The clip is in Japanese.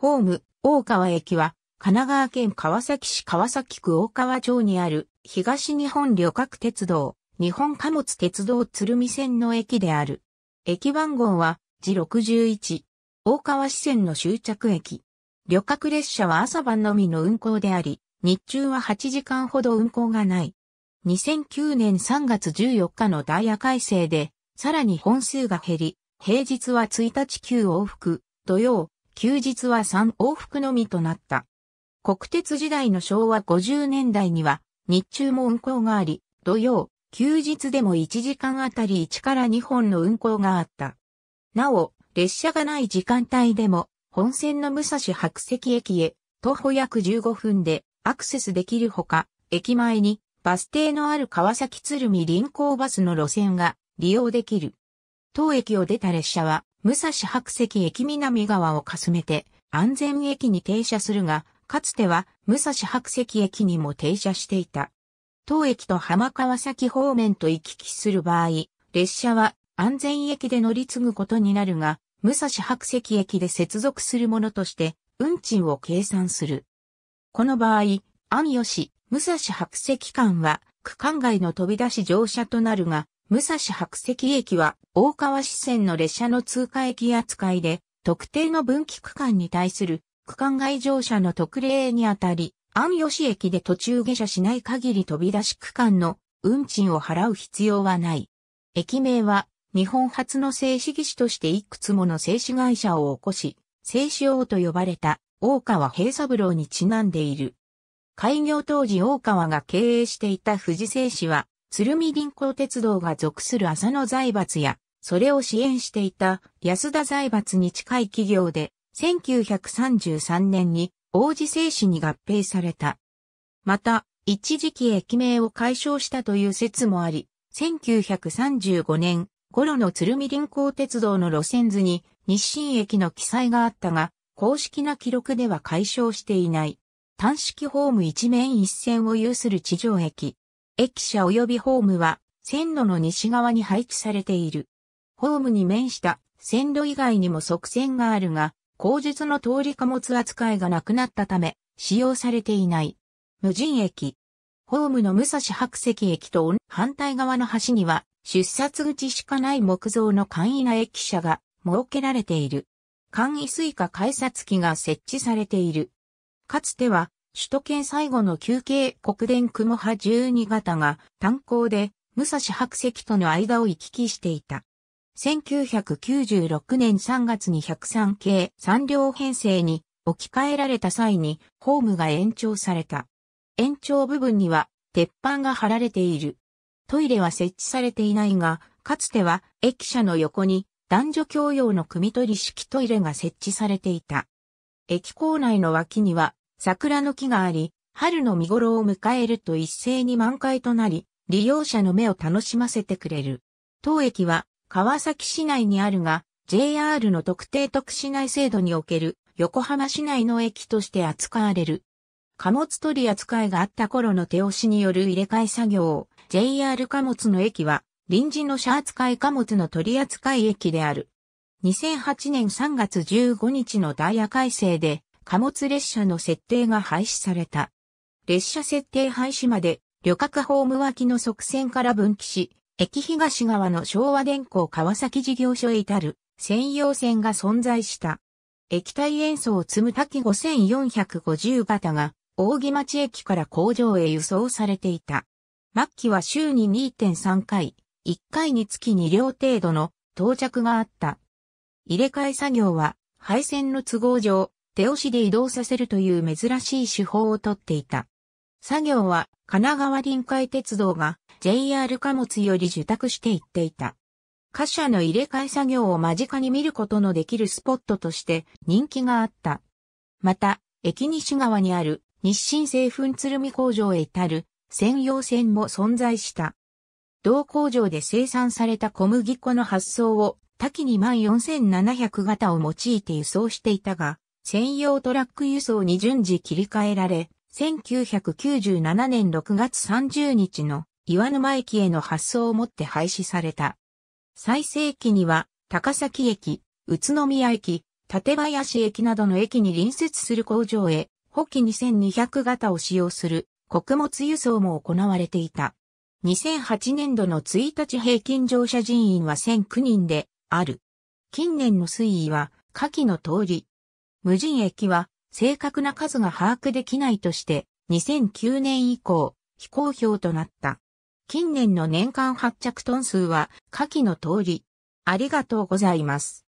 ホーム、大川駅は、神奈川県川崎市川崎区大川町にある、東日本旅客鉄道、日本貨物鉄道鶴見線の駅である。駅番号は、G61、大川支線の終着駅。旅客列車は朝晩のみの運行であり、日中は8時間ほど運行がない。2009年3月14日のダイヤ改正で、さらに本数が減り、平日は1日9往復、土曜、休日は3往復のみとなった。国鉄時代の昭和50年代には、日中も運行があり、土曜、休日でも1時間あたり1から2本の運行があった。なお、列車がない時間帯でも、本線の武蔵白石駅へ、徒歩約15分でアクセスできるほか、駅前にバス停のある川崎鶴見臨港バスの路線が利用できる。当駅を出た列車は、武蔵白石駅南側をかすめて安全駅に停車するが、かつては武蔵白石駅にも停車していた。当駅と浜川崎方面と行き来する場合、列車は安全駅で乗り継ぐことになるが、武蔵白石駅で接続するものとして、運賃を計算する。この場合、安吉、武蔵白石間は、区間外の飛び出し乗車となるが、武蔵白石駅は大川支線の列車の通過駅扱いで、特定の分岐区間に対する区間外乗車の特例にあたり、安吉駅で途中下車しない限り飛び出し区間の運賃を払う必要はない。駅名は日本初の静止技師としていくつもの静止会社を起こし、静止王と呼ばれた大川平三郎にちなんでいる。開業当時大川が経営していた富士製紙は鶴見銀行鉄道が属する浅野財閥や、それを支援していた安田財閥に近い企業で、1933年に王子製紙に合併された。また、一時期駅名を解消したという説もあり、1935年頃の鶴見林港鉄道の路線図に日清駅の記載があったが、公式な記録では解消していない。単式ホーム一面一線を有する地上駅。駅舎及びホームは線路の西側に配置されている。ホームに面した線路以外にも側線があるが、後述の通り貨物扱いがなくなったため、使用されていない。無人駅。ホームの武蔵白石駅と反対側の橋には、出札口しかない木造の簡易な駅舎が設けられている。簡易水下改札機が設置されている。かつては、首都圏最後の休憩国電雲波12型が炭鉱で武蔵白石との間を行き来していた。1996年3月に103系3両編成に置き換えられた際にホームが延長された。延長部分には鉄板が張られている。トイレは設置されていないが、かつては駅舎の横に男女共用の組取り式トイレが設置されていた。駅構内の脇には桜の木があり、春の見頃を迎えると一斉に満開となり、利用者の目を楽しませてくれる。当駅は川崎市内にあるが、JR の特定特市内制度における横浜市内の駅として扱われる。貨物取り扱いがあった頃の手押しによる入れ替え作業を JR 貨物の駅は臨時の車扱い貨物の取り扱い駅である。2008年3月15日のダイヤ改正で貨物列車の設定が廃止された。列車設定廃止まで、旅客ホーム脇の側線から分岐し、駅東側の昭和電工川崎事業所へ至る専用線が存在した。液体塩素を積む滝5450型が、大木町駅から工場へ輸送されていた。末期は週に2.3回、1回につき2両程度の到着があった。入れ替え作業は、配線の都合上、手押しで移動させるという珍しい手法をとっていた。作業は神奈川臨海鉄道が JR 貨物より受託して行っていた。貨車の入れ替え作業を間近に見ることのできるスポットとして人気があった。また、駅西側にある日清製粉鶴見工場へ至る専用線も存在した。同工場で生産された小麦粉の発送を多岐に万4700型を用いて輸送していたが、専用トラック輸送に順次切り替えられ、1997年6月30日の岩沼駅への発送をもって廃止された。最盛期には高崎駅、宇都宮駅、館林駅などの駅に隣接する工場へ、補機2200型を使用する穀物輸送も行われていた。2008年度の1日平均乗車人員は1009人である。近年の推移は、下記の通り、無人駅は正確な数が把握できないとして2009年以降非公表となった。近年の年間発着トン数は下記の通り。ありがとうございます。